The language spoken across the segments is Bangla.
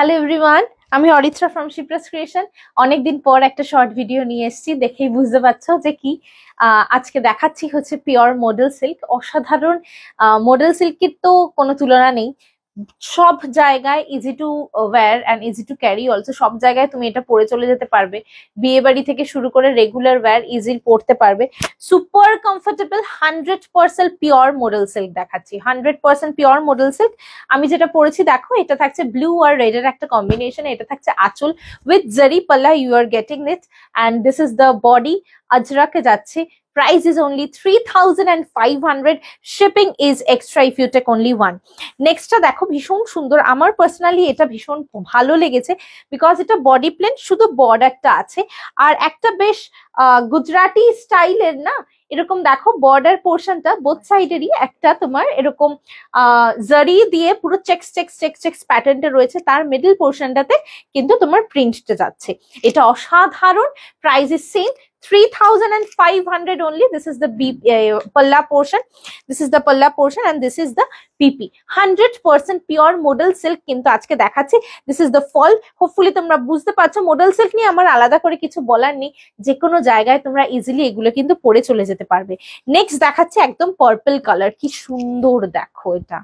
হ্যালো এভরিওয়ান আমি অরিত্রা ফ্রম শিপ্রাস ক্রিয়েশন অনেকদিন পর একটা শর্ট ভিডিও নিয়ে এসেছি দেখেই বুঝতে পারছো যে কি আজকে দেখাচ্ছি হচ্ছে পিওর মডেল সিল্ক অসাধারণ মডেল সিল্কের তো কোনো তুলনা নেই সব জায়গায় easy to wear and easy to carry also সব জায়গায় তুমি এটা পরে চলে যেতে পারবে বিয়ে বাড়ি থেকে শুরু করে রেগুলার ওয়্যার ইজি পরতে পারবে super comfortable hundred percent pure model silk দেখাচ্ছি hundred percent pure model silk আমি যেটা পড়েছি দেখো এটা থাকছে ব্লু আর রেডের একটা কম্বিনেশন এটা থাকছে আঁচল উইথ জারি পাল্লা you are getting it and this is the body আজরাকে যাচ্ছে price is only 3500 shipping is extra if you take only one নেক্সটটা দেখো ভীষণ সুন্দর আমার পার্সোনালি এটা ভীষণ ভালো লেগেছে বিকজ এটা বডি প্লেন শুধু বর্ডারটা আছে আর একটা বেশ গুজরাটি স্টাইলের না এরকম দেখো বর্ডার পোর্শনটা বোথ সাইডেরই একটা তোমার এরকম জারি দিয়ে পুরো চেক্স চেক্স চেক্স চেক্স প্যাটার্নটা রয়েছে তার মিডল পোর্শনটাতে কিন্তু তোমার প্রিন্টটা যাচ্ছে এটা অসাধারণ price is same 3500 only this is the BP, uh, palla portion this is the palla portion and this is the pp 100% pure model silk kintu ajke দেখাচ্ছি this is the fall hopefully tumra bujhte পারছো model silk ni amar alada kore kichu bolar ni je kono jaygay tumra easily egulo kintu pore chole jete parbe next দেখাচ্ছি ekdom purple color ki sundor dekho eta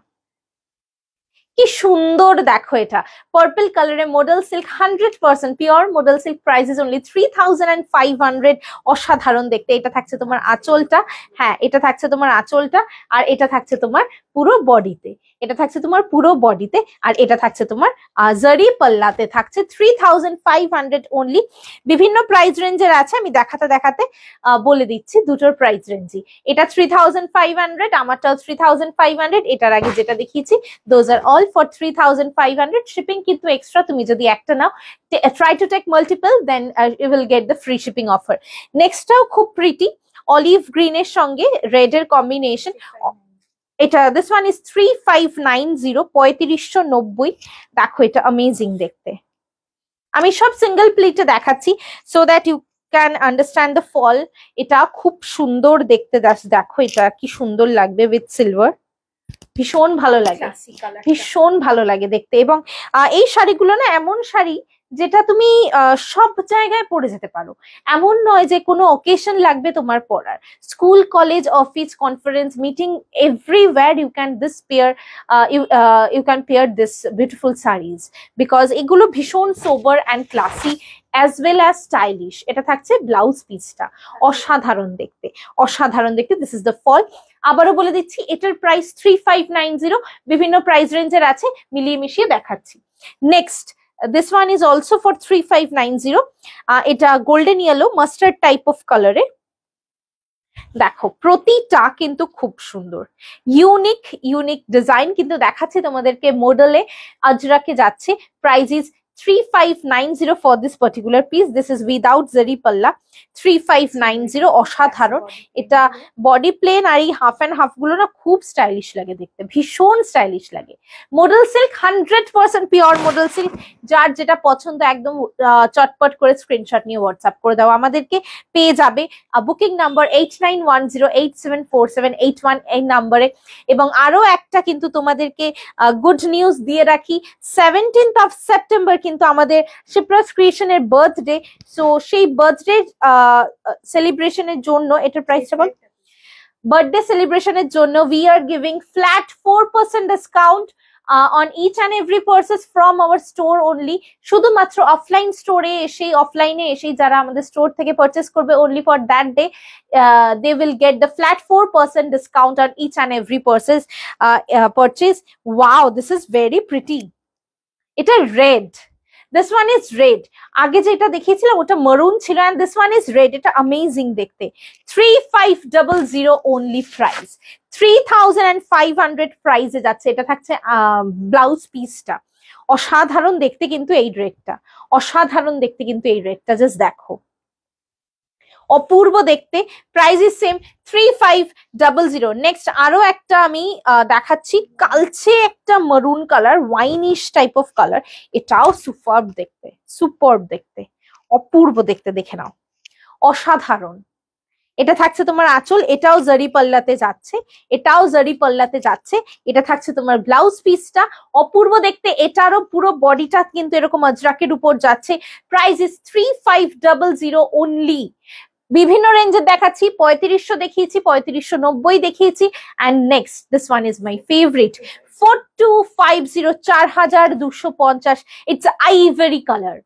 কি সুন্দর দেখো এটা পার্পল এর model silk hundred percent pure model silk price is only three thousand and five hundred অসাধারণ দেখতে এটা থাকছে তোমার আঁচলটা হ্যাঁ এটা থাকছে তোমার আঁচলটা আর এটা থাকছে তোমার পুরো বডিতে এটা থাকছে তোমার পুরো বডিতে আর এটা থাকছে তোমার জারি পাল্লাতে থাকছে three thousand five hundred only বিভিন্ন প্রাইস রেঞ্জের আছে আমি দেখাতে দেখাতে বলে দিচ্ছি দুটোর প্রাইস রেঞ্জই এটা থ্রি থাউজেন্ড ফাইভ হান্ড্রেড আমারটাও থ্রি থাউজেন্ড ফাইভ হান্ড্রেড এটার আগে যেটা দেখিয়েছি those are all all for three thousand five hundred shipping কিন্তু এক্সট্রা তুমি যদি একটা নাও try to take multiple then you will get the free shipping offer নেক্সটটাও খুব প্রিটি অলিভ গ্রিনের সঙ্গে রেডের কম্বিনেশন এটা this one is three five nine zero পঁয়ত্রিশশো নব্বই দেখো এটা অ্যামেজিং দেখতে আমি সব সিঙ্গেল প্লেটে দেখাচ্ছি so that you can understand the fall এটা খুব সুন্দর দেখতে দেখো এটা কি সুন্দর লাগবে উইথ সিলভার ভীষণ ভালো লাগে ভীষণ ভালো লাগে দেখতে এবং এই শাড়িগুলো না এমন শাড়ি যেটা তুমি সব জায়গায় পরে যেতে পারো এমন নয় যে কোনো অকেশন লাগবে তোমার পরার school college office conference meeting everywhere you can this pair you can pair this beautiful saris because এগুলো ভীষণ sober and classy as well as stylish এটা থাকছে ব্লাউজ পিসটা আচ্ছা। অসাধারণ দেখতে অসাধারণ দেখতে দিস ইজ দ্য ফল আবারও বলে দিচ্ছি এটার price three five nine zero বিভিন্ন প্রাইস রেঞ্জের আছে মিলিয়ে মিশিয়ে দেখাচ্ছি next this one is also for three five nine zero এটা golden yellow mustard type of কালারে দেখো প্রতিটা কিন্তু খুব সুন্দর ইউনিক ইউনিক ডিজাইন কিন্তু দেখাচ্ছে তোমাদেরকে মডেলে আজরাকে যাচ্ছে price is 3590 for this particular piece this is without zari palla 3590 অসাধারণ এটা বডি প্লেন আর এই হাফ এন্ড হাফ গুলো না খুব স্টাইলিশ লাগে দেখতে ভীষণ স্টাইলিশ লাগে model silk 100% pure model silk যার যেটা পছন্দ একদম চটপট করে স্ক্রিনশট নিয়ে WhatsApp করে দাও আমাদেরকে পেয়ে যাবে বুকিং নাম্বার 8910874781 এই নম্বরে এবং আরো একটা কিন্তু তোমাদেরকে গুড নিউজ দিয়ে রাখি 17th অফ সেপ্টেম্বর কিন্তু আমাদের শিপ্রাস ক্রিয়েশনের বার্থডে সো সেই বার্থডে সেলিব্রেশনের জন্য এটার প্রাইসটা বল বার্থডে সেলিব্রেশনের জন্য we are giving flat four percent discount on each and every purchase from our store only শুধুমাত্র অফলাইন স্টোরে এসেই অফলাইনে এসেই যারা আমাদের স্টোর থেকে পারচেস করবে only for that day they will get the flat four percent discount on each and every purchase purchase wow this is very pretty এটা red this one is red আগে যেটা দেখিয়েছিলাম ওটা মরুন ছিল and this one is red এটা অ্যামেজিং দেখতে three five double zero only price three thousand and five hundred প্রাইসে যাচ্ছে এটা থাকছে ব্লাউজ পিসটা অসাধারণ দেখতে কিন্তু এই রেটটা অসাধারণ দেখতে কিন্তু এই রেটটা জাস্ট দেখো অপূর্ব দেখতে price is same three five double zero next আরও একটা আমি দেখাচ্ছি কালচে একটা maroon colour winish type of colour এটাও সুপার দেখতে সুপার্ব দেখতে অপূর্ব দেখতে দেখে নাও অসাধারণ এটা থাকছে তোমার আঁচল এটাও জারি পাল্লাতে যাচ্ছে এটাও জারি পাল্লাতে যাচ্ছে এটা থাকছে তোমার ব্লাউজ পিসটা অপূর্ব দেখতে এটারও পুরো বডিটা কিন্তু এরকম আজরাকের উপর যাচ্ছে price is three five double zero only বিভিন্ন রেঞ্জের দেখাচ্ছি পঁয়ত্রিশশো দেখিয়েছি পঁয়ত্রিশশো নব্বই দেখিয়েছি and next this one is my favourite four two five zero চার হাজার দুশো পঞ্চাশ it's ivory colour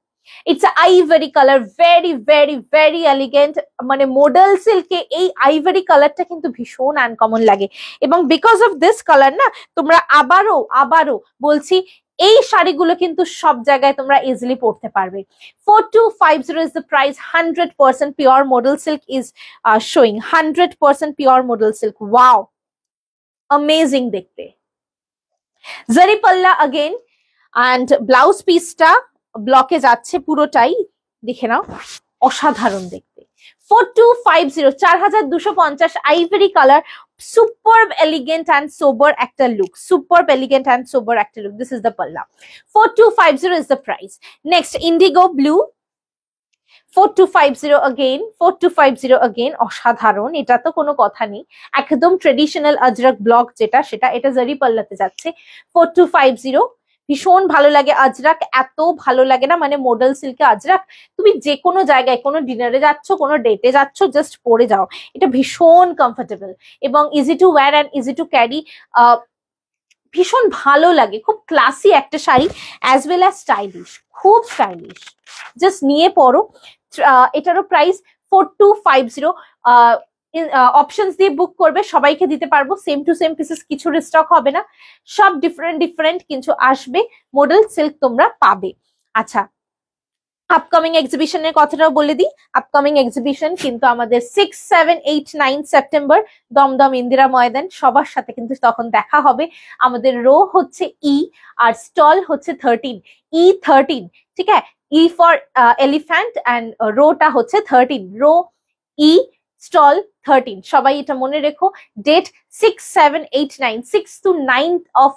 it's ivory colour very very very elegant মানে মডেল সিল্কে এই আইভেরি কালারটা কিন্তু ভীষণ আনকমন লাগে এবং বিকজ অফ দিস কালার না তোমরা আবারও আবারও বলছি এই শাড়িগুলো কিন্তু সব জায়গায় তোমরা ইজিলি পরে পারবে 4250 is the price 100% pure modal silk is uh, showing 100% pure modal silk wow amazing দেখতে জরি পल्ला अगेन এন্ড 블্লাউজ পিসটা ব্লকেজ আছে পুরোটাই দেখে নাও অসাধারণ দেখতে 4250 4250 ivory colour super elegant and sober একটা look super elegant and sober একটা লুক দিস ইজ দ্য পাল্লা four two five zero is the price next indigo blue four two five zero again four two five zero again অসাধারণ এটা তো কোনো কথা নেই একদম ট্রেডিশনাল আজরক ব্লক যেটা সেটা এটা জারি পাল্লাতে যাচ্ছে ফোর টু ফাইভ জিরো ভীষণ ভালো লাগে আজরাক এত ভালো লাগে না মানে মডেল সিল্কে আজরাক তুমি যে কোনো জায়গায় কোনো ডিনারে যাচ্ছ কোনো ডেটে যাচ্ছ জাস্ট পরে যাও এটা ভীষণ কমফোর্টেবল এবং easy to wear and easy to carry ভীষণ ভালো লাগে খুব ক্লাসি একটা sari as well as stylish খুব স্টাইলিশ জাস্ট নিয়ে পড়ো এটারও price four two five zero options দিয়ে বুক করবে সবাইকে দিতে পারবো সেম টু সেম পিসেস কিছু রিস্টক হবে না সব ডিফারেন্ট ডিফারেন্ট কিছু আসবে মডেল সিল্ক তোমরা পাবে আচ্ছা আপকামিং এক্সিবিশনের কথাটাও বলে দিই আপকামিং এক্সিবিশন কিন্তু আমাদের six seven eight nine September Dumdum Indira Maidan সবার সাথে কিন্তু তখন দেখা হবে আমাদের রো হচ্ছে ই e, আর স্টল হচ্ছে থার্টিন ই থার্টিন ঠিক আছে ই ফর এলিফ্যান্ট অ্যান্ড রোটা হচ্ছে thirteen row E stall thirteen সবাই এটা মনে রেখো date six seven eight nine six two nine of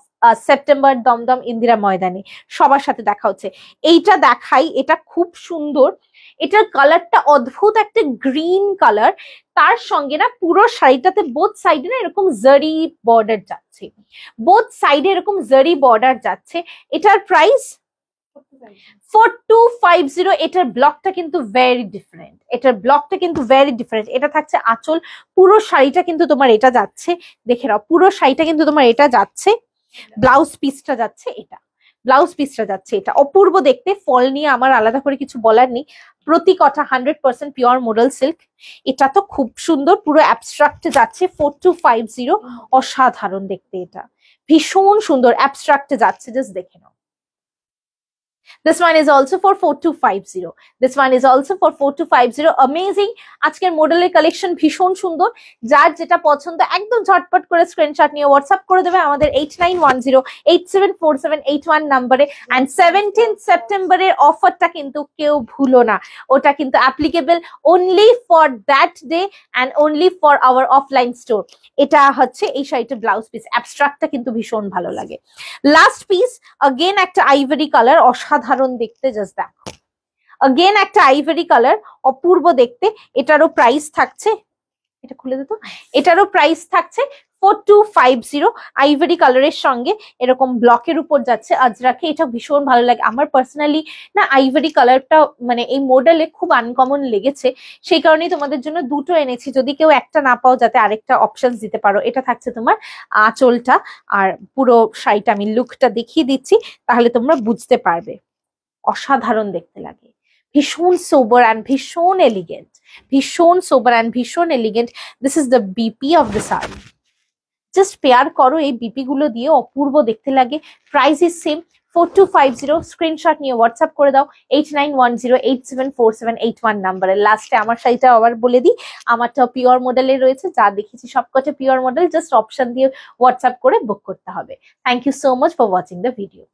September Dumdum Indira ময়দানে সবার সাথে দেখা হচ্ছে এইটা দেখাই এটা খুব সুন্দর এটার কালারটা অদ্ভুত একটা গ্রিন কালার তার সঙ্গে না পুরো শাড়িটাতে বোথ সাইডে না এরকম জারি বর্ডার যাচ্ছে বোথ সাইডে এরকম জারি বর্ডার যাচ্ছে এটার price four two five zero এটার ব্লকটা কিন্তু ভেরি ডিফারেন্ট এটার ব্লকটা কিন্তু ভেরি ডিফারেন্ট এটা থাকছে আঁচল পুরো শাড়িটা কিন্তু তোমার এটা যাচ্ছে দেখে নাও পুরো শাড়িটা কিন্তু তোমার এটা যাচ্ছে ব্লাউজ যাচ্ছে এটা ব্লাউজ যাচ্ছে এটা অপূর্ব দেখতে ফল নিয়ে আমার আলাদা করে কিছু বলার নেই প্রতি কটা hundred percent pure modal silk এটা তো খুব সুন্দর পুরো অ্যাবস্ট্রাক্টে যাচ্ছে ফোর টু ফাইভ জিরো অসাধারণ দেখতে এটা ভীষণ সুন্দর অ্যাবস্ট্রাক্টে যাচ্ছে জাস্ট দেখে নাও This one is also for 4250. This one is also for 4250. Amazing. আজকের মডেলের কালেকশন ভীষণ সুন্দর যার যেটা পছন্দ একদম ঝটপট করে স্ক্রিনশট নিয়ে হোয়াটসঅ্যাপ করে দেবে আমাদের 8910874781 নম্বরে এন্ড 17 সেপ্টেম্বরের অফারটা কিন্তু কেউ ভুলো না ওটা কিন্তু applicable only for that day and only for our offline store এটা হচ্ছে এই শাড়িটা ব্লাউজ পিস অ্যাবস্ট্রাক্টটা কিন্তু ভীষণ ভালো লাগে লাস্ট পিস अगेन একটা আইভরি কালার অসাধারণ অসাধারণ দেখতে জাস্ট দেখো अगेन একটা আইভেরি কালার অপূর্ব দেখতে এটারও প্রাইস থাকছে এটা খুলে এটারও প্রাইস থাকছে four two five zero ivory কালারের সঙ্গে এরকম ব্লকের উপর যাচ্ছে আজরাকে এটা ভীষণ ভালো লাগে আমার পার্সোনালি না আইভারি কালারটা মানে এই মডেলে খুব আনকমন লেগেছে সেই কারণেই তোমাদের জন্য দুটো এনেছি যদি কেউ একটা না পাও যাতে আরেকটা অপশন দিতে পারো এটা থাকছে তোমার আঁচলটা আর পুরো শাড়িটা আমি লুকটা দেখিয়ে দিচ্ছি তাহলে তোমরা বুঝতে পারবে অসাধারণ দেখতে লাগে ভীষণ সোবার অ্যান্ড ভীষণ এলিগেন্ট ভীষণ সোবার অ্যান্ড ভীষণ elegant this is the BP of the sari just pair করো এই বিপিগুলো দিয়ে অপূর্ব দেখতে লাগে price is same four two five zero screenshot নিয়ে হোয়াটসঅ্যাপ করে দাও eight nine one zero eight seven four seven eight one নাম্বারে লাস্টে আমার শাড়িটা আবার বলে দিই আমারটাও পিওর মডেলের রয়েছে যা দেখেছি সবকটা পিওর মডেল জাস্ট অপশন দিয়ে হোয়াটসঅ্যাপ করে বুক করতে হবে thank you so much for watching the video